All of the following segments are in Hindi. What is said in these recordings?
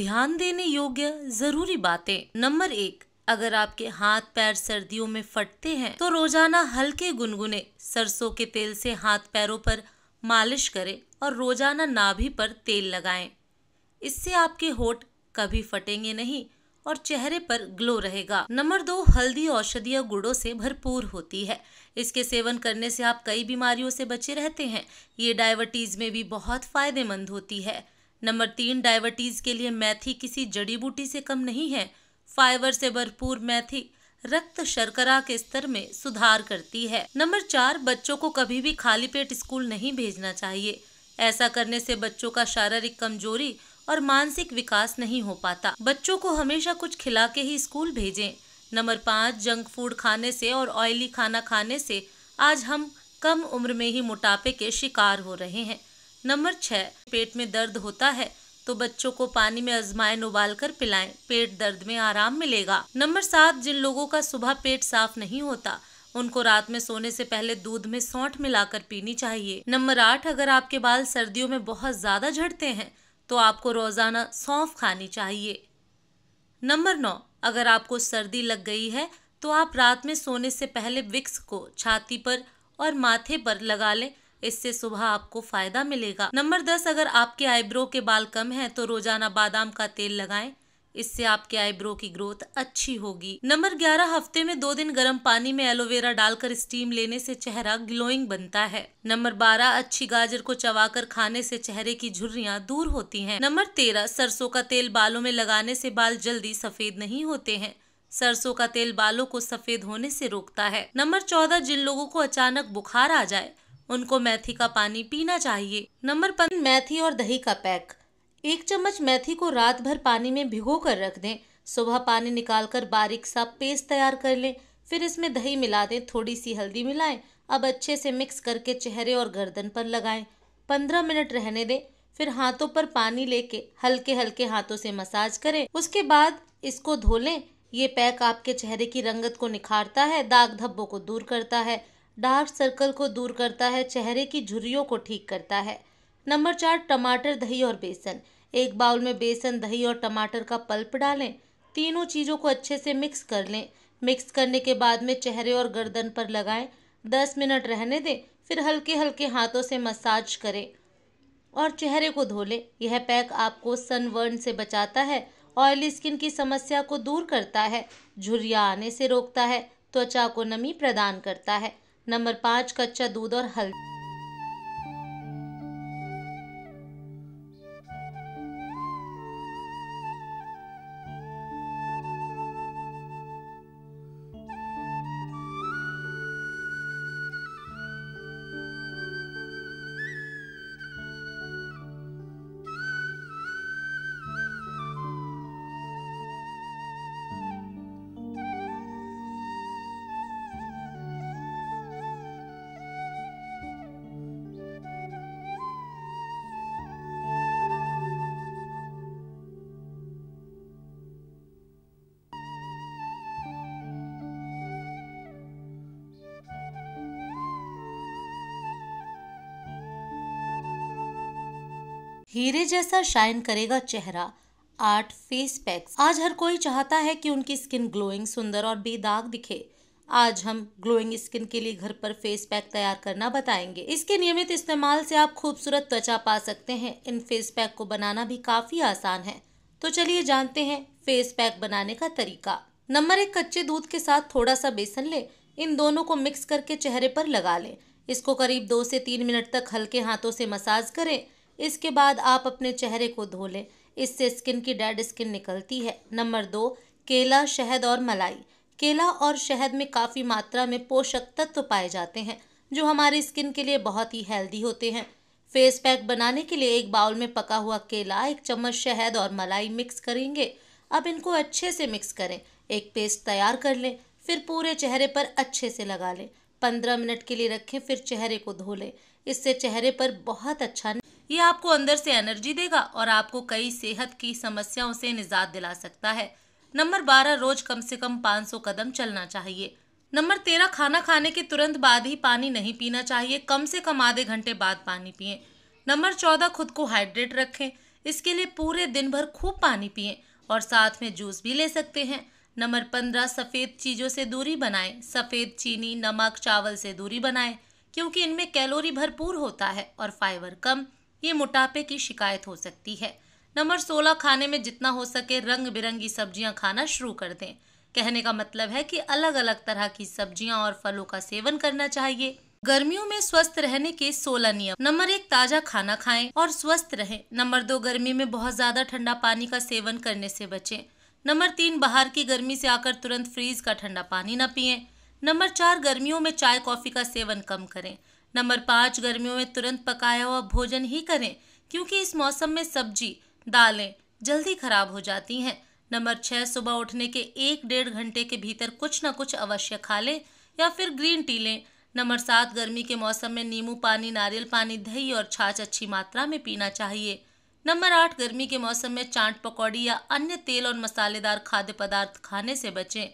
ध्यान देने योग्य जरूरी बातें नंबर एक अगर आपके हाथ पैर सर्दियों में फटते हैं तो रोजाना हल्के गुनगुने सरसों के तेल से हाथ पैरों पर मालिश करें और रोजाना नाभि पर तेल लगाएं। इससे आपके होठ कभी फटेंगे नहीं और चेहरे पर ग्लो रहेगा नंबर दो हल्दी औषधीय गुड़ों से भरपूर होती है इसके सेवन करने से आप कई बीमारियों से बचे रहते हैं ये डायबिटीज़ में भी बहुत फायदेमंद होती है नंबर तीन डायबिटीज़ के लिए मैथी किसी जड़ी बूटी से कम नहीं है फाइबर से भरपूर मैथी रक्त शर्करा के स्तर में सुधार करती है नंबर चार बच्चों को कभी भी खाली पेट स्कूल नहीं भेजना चाहिए ऐसा करने से बच्चों का शारीरिक कमजोरी और मानसिक विकास नहीं हो पाता बच्चों को हमेशा कुछ खिला के ही स्कूल भेजें नंबर पाँच जंक फूड खाने से और ऑयली खाना खाने से आज हम कम उम्र में ही मोटापे के शिकार हो रहे हैं नंबर छः पेट में दर्द होता है तो बच्चों को पानी में अजमाइन उबाल कर पिलाएं पेट दर्द में आराम मिलेगा नंबर सात जिन लोगों का सुबह पेट साफ नहीं होता उनको रात में सोने से पहले दूध में सौंठ मिलाकर पीनी चाहिए नंबर आठ अगर आपके बाल सर्दियों में बहुत ज़्यादा झड़ते हैं तो आपको रोज़ाना सौंफ खानी चाहिए नंबर नौ अगर आपको सर्दी लग गई है तो आप रात में सोने से पहले विक्स को छाती पर और माथे पर लगा लें इससे सुबह आपको फायदा मिलेगा नंबर दस अगर आपके आईब्रो के बाल कम है तो रोजाना बादाम का तेल लगाएं इससे आपके आईब्रो की ग्रोथ अच्छी होगी नंबर ग्यारह हफ्ते में दो दिन गर्म पानी में एलोवेरा डालकर स्टीम लेने से चेहरा ग्लोइंग बनता है नंबर बारह अच्छी गाजर को चबाकर खाने से चेहरे की झुर्रियां दूर होती हैं नंबर तेरह सरसों का तेल बालों में लगाने से बाल जल्दी सफेद नहीं होते हैं सरसों का तेल बालों को सफेद होने से रोकता है नंबर चौदह जिन लोगों को अचानक बुखार आ जाए उनको मैथी का पानी पीना चाहिए नंबर पंद्रह मैथी और दही का पैक एक चम्मच मैथी को रात भर पानी में भिगो कर रख दें सुबह पानी निकालकर बारीक सा पेस्ट तैयार कर लें फिर इसमें दही मिला दें थोड़ी सी हल्दी मिलाएं अब अच्छे से मिक्स करके चेहरे और गर्दन पर लगाएं पंद्रह मिनट रहने दें फिर हाथों पर पानी लेके हल्के हल्के हाथों से मसाज करें उसके बाद इसको धो लें ये पैक आपके चेहरे की रंगत को निखारता है दाग धब्बों को दूर करता है डार्क सर्कल को दूर करता है चेहरे की झुर्रियों को ठीक करता है नंबर चार टमाटर दही और बेसन एक बाउल में बेसन दही और टमाटर का पल्प डालें तीनों चीज़ों को अच्छे से मिक्स कर लें मिक्स करने के बाद में चेहरे और गर्दन पर लगाएं दस मिनट रहने दें फिर हल्के हल्के हाथों से मसाज करें और चेहरे को धो लें यह पैक आपको सनवर्न से बचाता है ऑयली स्किन की समस्या को दूर करता है झुरिया आने से रोकता है त्वचा को नमी प्रदान करता है नंबर पाँच कच्चा दूध और हल्दी हीरे जैसा शाइन करेगा चेहरा आठ फेस पैक्स आज हर कोई चाहता है कि उनकी स्किन ग्लोइंग सुंदर और बेदाग दिखे आज हम ग्लोइंग स्किन के लिए घर पर फेस पैक तैयार करना बताएंगे इसके नियमित इस्तेमाल से आप खूबसूरत त्वचा पा सकते हैं इन फेस पैक को बनाना भी काफी आसान है तो चलिए जानते हैं फेस पैक बनाने का तरीका नंबर एक कच्चे दूध के साथ थोड़ा सा बेसन ले इन दोनों को मिक्स करके चेहरे पर लगा लें इसको करीब दो से तीन मिनट तक हल्के हाथों से मसाज करें इसके बाद आप अपने चेहरे को धो लें इससे स्किन की डेड स्किन निकलती है नंबर दो केला शहद और मलाई केला और शहद में काफ़ी मात्रा में पोषक तत्व पाए जाते हैं जो हमारी स्किन के लिए बहुत ही हेल्दी होते हैं फेस पैक बनाने के लिए एक बाउल में पका हुआ केला एक चम्मच शहद और मलाई मिक्स करेंगे अब इनको अच्छे से मिक्स करें एक पेस्ट तैयार कर लें फिर पूरे चेहरे पर अच्छे से लगा लें पंद्रह मिनट के लिए रखें फिर चेहरे को धो लें इससे चेहरे पर बहुत अच्छा ये आपको अंदर से एनर्जी देगा और आपको कई सेहत की समस्याओं से निजात दिला सकता है नंबर बारह रोज कम से कम 500 कदम चलना चाहिए नंबर तेरह खाना खाने के तुरंत बाद ही पानी नहीं पीना चाहिए कम से कम आधे घंटे बाद पानी पिए नंबर चौदह खुद को हाइड्रेट रखें इसके लिए पूरे दिन भर खूब पानी पिए और साथ में जूस भी ले सकते हैं नंबर पंद्रह सफ़ेद चीज़ों से दूरी बनाएं सफ़ेद चीनी नमक चावल से दूरी बनाएं क्योंकि इनमें कैलोरी भरपूर होता है और फाइबर कम ये मोटापे की शिकायत हो सकती है नंबर सोलह खाने में जितना हो सके रंग बिरंगी सब्जियां खाना शुरू कर दें कहने का मतलब है कि अलग अलग तरह की सब्जियां और फलों का सेवन करना चाहिए गर्मियों में स्वस्थ रहने के सोलह नियम नंबर एक ताजा खाना खाएं और स्वस्थ रहें नंबर दो गर्मी में बहुत ज्यादा ठंडा पानी का सेवन करने से बचें नंबर तीन बाहर की गर्मी से आकर तुरंत फ्रीज का ठंडा पानी न पिए नंबर चार गर्मियों में चाय कॉफी का सेवन कम करें नंबर पाँच गर्मियों में तुरंत पकाया हुआ भोजन ही करें क्योंकि इस मौसम में सब्जी दालें जल्दी खराब हो जाती हैं नंबर छः सुबह उठने के एक डेढ़ घंटे के भीतर कुछ ना कुछ अवश्य खा लें या फिर ग्रीन टी लें नंबर सात गर्मी के मौसम में नींबू पानी नारियल पानी दही और छाछ अच्छी मात्रा में पीना चाहिए नंबर आठ गर्मी के मौसम में चाट पकौड़ी या अन्य तेल और मसालेदार खाद्य पदार्थ खाने से बचें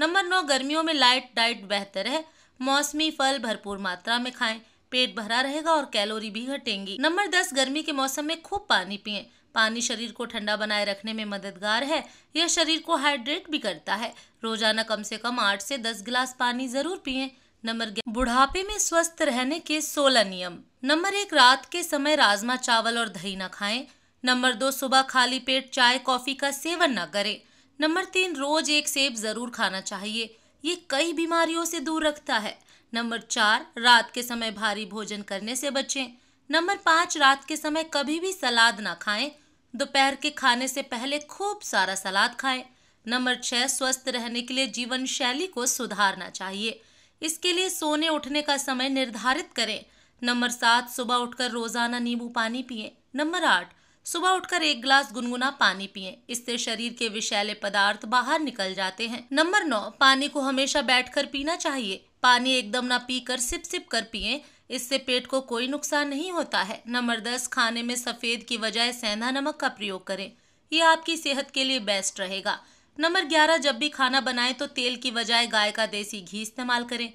नंबर नौ गर्मियों में लाइट डाइट बेहतर है मौसमी फल भरपूर मात्रा में खाएं पेट भरा रहेगा और कैलोरी भी घटेंगी नंबर दस गर्मी के मौसम में खूब पानी पिए पानी शरीर को ठंडा बनाए रखने में मददगार है यह शरीर को हाइड्रेट भी करता है रोजाना कम से कम आठ से दस गिलास पानी जरूर पिए नंबर बुढ़ापे में स्वस्थ रहने के सोलह नियम नंबर एक रात के समय राजमा चावल और दही न खाएं नंबर दो सुबह खाली पेट चाय कॉफी का सेवन न करें नंबर तीन रोज एक सेब जरूर खाना चाहिए ये कई बीमारियों से दूर रखता है नंबर चार रात के समय भारी भोजन करने से बचें नंबर पाँच रात के समय कभी भी सलाद ना खाएं दोपहर के खाने से पहले खूब सारा सलाद खाएं नंबर छः स्वस्थ रहने के लिए जीवन शैली को सुधारना चाहिए इसके लिए सोने उठने का समय निर्धारित करें नंबर सात सुबह उठकर रोजाना नींबू पानी पिए नंबर आठ सुबह उठकर एक ग्लास गुनगुना पानी पिए इससे शरीर के विषैले पदार्थ बाहर निकल जाते हैं नंबर नौ पानी को हमेशा बैठ पीना चाहिए पानी एकदम ना कर सिप सिप कर पिए इससे पेट को कोई नुकसान नहीं होता है नंबर दस खाने में सफेद की बजाय सेंधा नमक का प्रयोग करें ये आपकी सेहत के लिए बेस्ट रहेगा नंबर ग्यारह जब भी खाना बनाएं तो तेल की बजाय गाय का देसी घी इस्तेमाल करें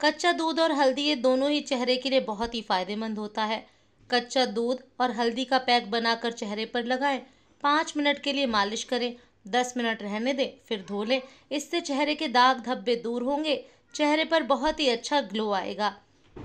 कच्चा दूध और हल्दी ये दोनों ही चेहरे के लिए बहुत ही फायदेमंद होता है कच्चा दूध और हल्दी का पैक बनाकर चेहरे पर लगाएं पाँच मिनट के लिए मालिश करें दस मिनट रहने दें फिर धो लें इससे चेहरे के दाग धब्बे दूर होंगे चेहरे पर बहुत ही अच्छा ग्लो आएगा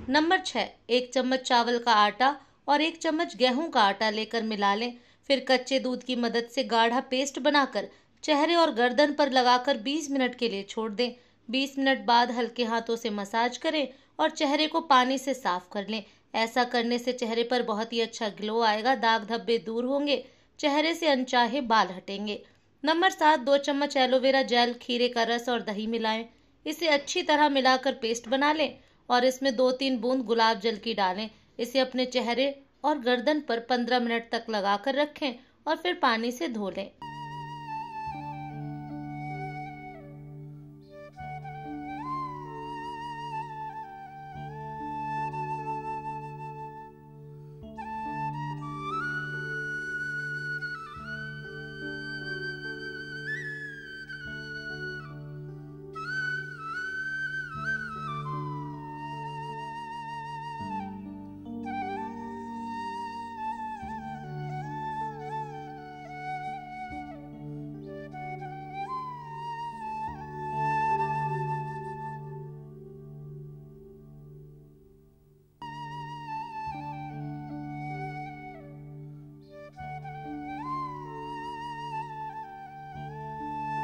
नंबर छः एक चम्मच चावल का आटा और एक चम्मच गेहूं का आटा लेकर मिला लें फिर कच्चे दूध की मदद से गाढ़ा पेस्ट बनाकर चेहरे और गर्दन पर लगाकर 20 मिनट के लिए छोड़ दें 20 मिनट बाद हल्के हाथों से मसाज करें और चेहरे को पानी से साफ कर लें ऐसा करने से चेहरे पर बहुत ही अच्छा ग्लो आएगा दाग धब्बे दूर होंगे चेहरे से अनचाहे बाल हटेंगे नंबर सात दो चम्मच एलोवेरा जेल खीरे का रस और दही मिलाएं इसे अच्छी तरह मिलाकर पेस्ट बना लें और इसमें दो तीन बूंद गुलाब जल की डालें इसे अपने चेहरे और गर्दन पर पंद्रह मिनट तक लगाकर रखें और फिर पानी से धो लें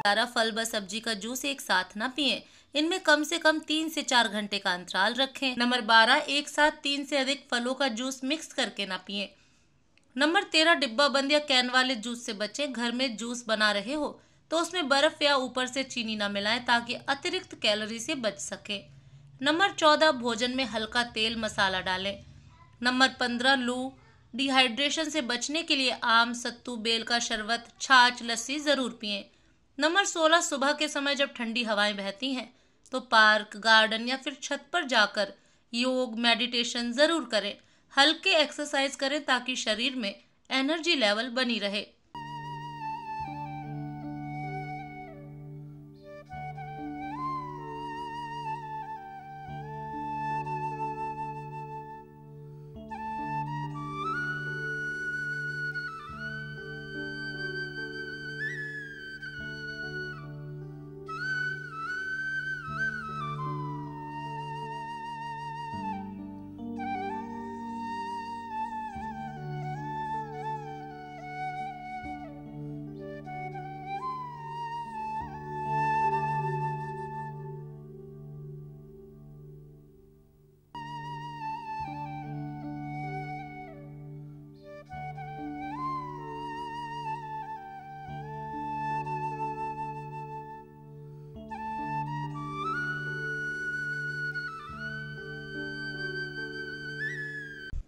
सारा फल व सब्जी का जूस एक साथ न पिए इनमें कम से कम तीन से चार घंटे का अंतराल रखें नंबर बारह एक साथ तीन से अधिक फलों का जूस मिक्स करके ना पिए नंबर तेरह डिब्बा बंद या कैन वाले जूस से बचें घर में जूस बना रहे हो तो उसमें बर्फ या ऊपर से चीनी ना मिलाएं ताकि अतिरिक्त कैलोरी से बच सके नंबर चौदह भोजन में हल्का तेल मसाला डालें नंबर पंद्रह लू डिहाइड्रेशन से बचने के लिए आम सत्तू बेल का शरबत छाछ लस्सी ज़रूर पिएं नंबर सोलह सुबह के समय जब ठंडी हवाएं बहती हैं तो पार्क गार्डन या फिर छत पर जाकर योग मेडिटेशन ज़रूर करें हल्के एक्सरसाइज करें ताकि शरीर में एनर्जी लेवल बनी रहे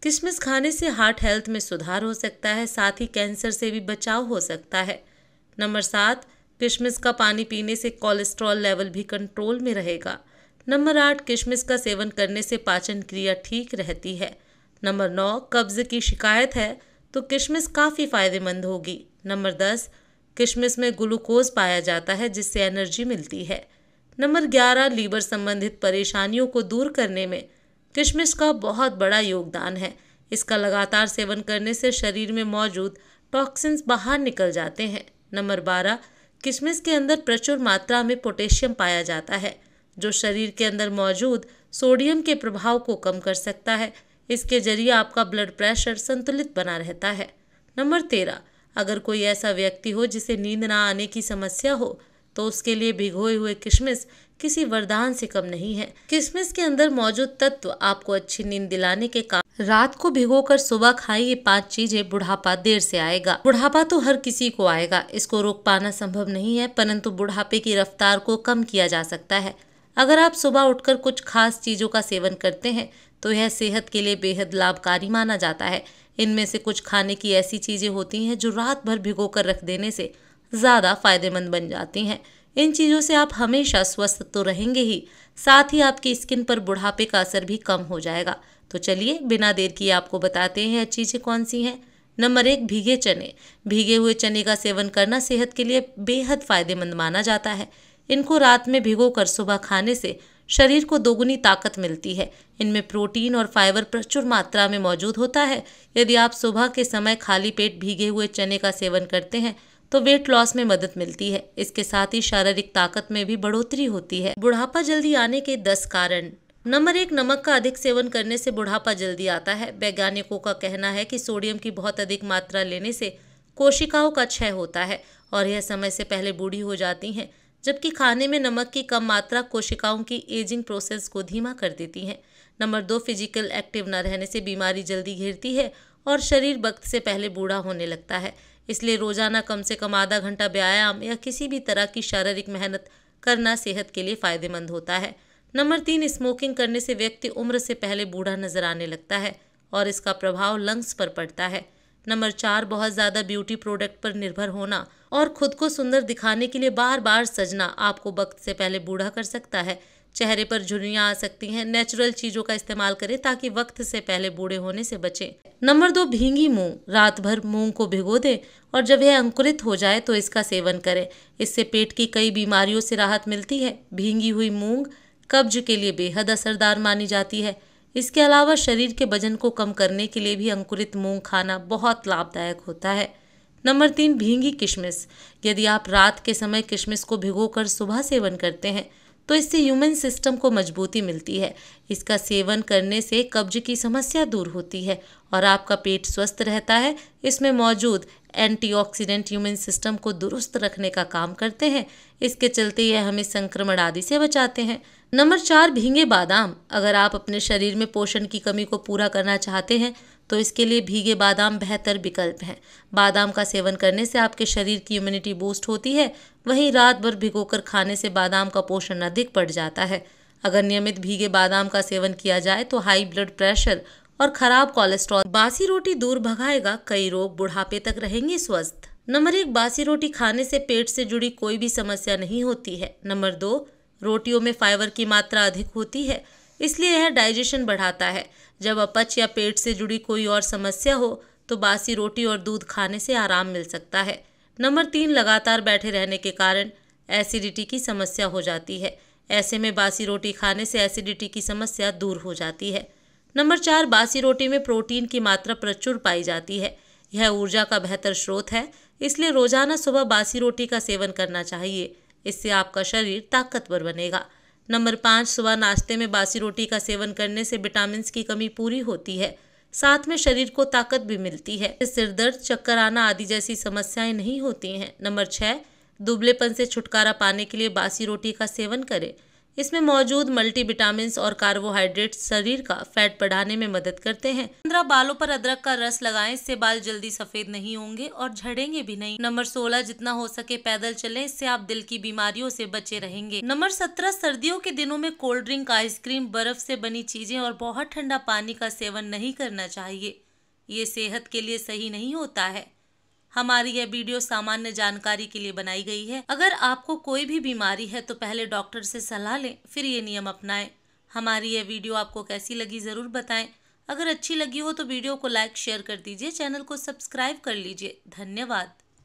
किशमिश खाने से हार्ट हेल्थ में सुधार हो सकता है साथ ही कैंसर से भी बचाव हो सकता है नंबर सात किशमिश का पानी पीने से कोलेस्ट्रॉल लेवल भी कंट्रोल में रहेगा नंबर आठ किशमिश का सेवन करने से पाचन क्रिया ठीक रहती है नंबर नौ कब्ज़ की शिकायत है तो किशमिश काफ़ी फ़ायदेमंद होगी नंबर दस किशमिश में ग्लूकोज पाया जाता है जिससे एनर्जी मिलती है नंबर ग्यारह लीवर संबंधित परेशानियों को दूर करने में किशमिश का बहुत बड़ा योगदान है इसका लगातार सेवन करने से शरीर में मौजूद टॉक्सिन्स बाहर निकल जाते हैं नंबर बारह किशमिश के अंदर प्रचुर मात्रा में पोटेशियम पाया जाता है जो शरीर के अंदर मौजूद सोडियम के प्रभाव को कम कर सकता है इसके जरिए आपका ब्लड प्रेशर संतुलित बना रहता है नंबर तेरह अगर कोई ऐसा व्यक्ति हो जिसे नींद ना आने की समस्या हो तो उसके लिए भिगोए हुए किशमिश किसी वरदान से कम नहीं है किशमिश के अंदर मौजूद तत्व आपको अच्छी नींद दिलाने के काम रात को भिगोकर सुबह खाई ये पांच चीजें बुढ़ापा देर से आएगा बुढ़ापा तो हर किसी को आएगा इसको रोक पाना संभव नहीं है परंतु बुढ़ापे की रफ्तार को कम किया जा सकता है अगर आप सुबह उठकर कुछ खास चीज़ों का सेवन करते हैं तो यह सेहत के लिए बेहद लाभकारी माना जाता है इनमें से कुछ खाने की ऐसी चीज़ें होती हैं जो रात भर भिगो कर रख देने से ज़्यादा फायदेमंद बन जाती हैं इन चीज़ों से आप हमेशा स्वस्थ तो रहेंगे ही साथ ही आपकी स्किन पर बुढ़ापे का असर भी कम हो जाएगा तो चलिए बिना देर किए आपको बताते हैं चीज़ें कौन सी हैं नंबर एक भीगे चने भीगे हुए चने का सेवन करना सेहत के लिए बेहद फायदेमंद माना जाता है इनको रात में भिगो कर सुबह खाने से शरीर को दोगुनी ताकत मिलती है इनमें प्रोटीन और फाइबर प्रचुर मात्रा में मौजूद होता है यदि आप सुबह के समय खाली पेट भीगे हुए चने का सेवन करते हैं तो वेट लॉस में मदद मिलती है इसके साथ ही शारीरिक ताकत में भी बढ़ोतरी होती है बुढ़ापा जल्दी आने के दस कारण नंबर एक नमक का अधिक सेवन करने से बुढ़ापा जल्दी आता है वैज्ञानिकों का कहना है कि सोडियम की बहुत अधिक मात्रा लेने से कोशिकाओं का क्षय होता है और यह समय से पहले बूढ़ी हो जाती हैं जबकि खाने में नमक की कम मात्रा कोशिकाओं की एजिंग प्रोसेस को धीमा कर देती है नंबर दो फिजिकल एक्टिव न रहने से बीमारी जल्दी घेरती है और शरीर वक्त से पहले बूढ़ा होने लगता है इसलिए रोज़ाना कम से कम आधा घंटा व्यायाम या किसी भी तरह की शारीरिक मेहनत करना सेहत के लिए फ़ायदेमंद होता है नंबर तीन स्मोकिंग करने से व्यक्ति उम्र से पहले बूढ़ा नजर आने लगता है और इसका प्रभाव लंग्स पर पड़ता है नंबर चार बहुत ज़्यादा ब्यूटी प्रोडक्ट पर निर्भर होना और खुद को सुंदर दिखाने के लिए बार बार सजना आपको वक्त से पहले बूढ़ा कर सकता है चेहरे पर झुर्रियाँ आ सकती हैं नेचुरल चीज़ों का इस्तेमाल करें ताकि वक्त से पहले बूढ़े होने से बचें नंबर दो भींगी मूंग रात भर मूंग को भिगो दें और जब यह अंकुरित हो जाए तो इसका सेवन करें इससे पेट की कई बीमारियों से राहत मिलती है भींगी हुई मूंग कब्ज के लिए बेहद असरदार मानी जाती है इसके अलावा शरीर के वजन को कम करने के लिए भी अंकुरित मूंग खाना बहुत लाभदायक होता है नंबर तीन भींगी किशमिश यदि आप रात के समय किशमिश को भिगोकर सुबह सेवन करते हैं तो इससे ह्यूमन सिस्टम को मजबूती मिलती है इसका सेवन करने से कब्ज की समस्या दूर होती है और आपका पेट स्वस्थ रहता है इसमें मौजूद एंटीऑक्सीडेंट ह्यूमन सिस्टम को दुरुस्त रखने का काम करते हैं इसके चलते यह हमें संक्रमण आदि से बचाते हैं नंबर चार भींगे बादाम अगर आप अपने शरीर में पोषण की कमी को पूरा करना चाहते हैं तो इसके लिए भीगे बादाम बेहतर विकल्प हैं बादाम का सेवन करने से आपके शरीर की इम्यूनिटी बूस्ट होती है वहीं रात भर भिगोकर खाने से बादाम का पोषण अधिक बढ़ जाता है अगर नियमित भीगे बादाम का सेवन किया जाए तो हाई ब्लड प्रेशर और खराब कोलेस्ट्रॉल बासी रोटी दूर भगाएगा कई रोग बुढ़ापे तक रहेंगे स्वस्थ नंबर एक बासी रोटी खाने से पेट से जुड़ी कोई भी समस्या नहीं होती है नंबर दो रोटियों में फाइबर की मात्रा अधिक होती है इसलिए यह डाइजेशन बढ़ाता है जब अपच या पेट से जुड़ी कोई और समस्या हो तो बासी रोटी और दूध खाने से आराम मिल सकता है नंबर तीन लगातार बैठे रहने के कारण एसिडिटी की समस्या हो जाती है ऐसे में बासी रोटी खाने से एसिडिटी की समस्या दूर हो जाती है नंबर चार बासी रोटी में प्रोटीन की मात्रा प्रचुर पाई जाती है यह ऊर्जा का बेहतर स्रोत है इसलिए रोजाना सुबह बासी रोटी का सेवन करना चाहिए इससे आपका शरीर ताकतवर बनेगा नंबर पाँच सुबह नाश्ते में बासी रोटी का सेवन करने से विटामिन की कमी पूरी होती है साथ में शरीर को ताकत भी मिलती है सिर दर्द चक्कर आना आदि जैसी समस्याएं नहीं होती हैं नंबर छः दुबलेपन से छुटकारा पाने के लिए बासी रोटी का सेवन करें इसमें मौजूद मल्टी विटामिन और कार्बोहाइड्रेट शरीर का फैट बढ़ाने में मदद करते हैं पंद्रह बालों पर अदरक का रस लगाएं इससे बाल जल्दी सफेद नहीं होंगे और झड़ेंगे भी नहीं नंबर सोलह जितना हो सके पैदल चले इससे आप दिल की बीमारियों से बचे रहेंगे नंबर सत्रह सर्दियों के दिनों में कोल्ड ड्रिंक आइसक्रीम बर्फ से बनी चीजें और बहुत ठंडा पानी का सेवन नहीं करना चाहिए ये सेहत के लिए सही नहीं होता है हमारी यह वीडियो सामान्य जानकारी के लिए बनाई गई है अगर आपको कोई भी बीमारी है तो पहले डॉक्टर से सलाह लें फिर ये नियम अपनाएं हमारी यह वीडियो आपको कैसी लगी ज़रूर बताएं अगर अच्छी लगी हो तो वीडियो को लाइक शेयर कर दीजिए चैनल को सब्सक्राइब कर लीजिए धन्यवाद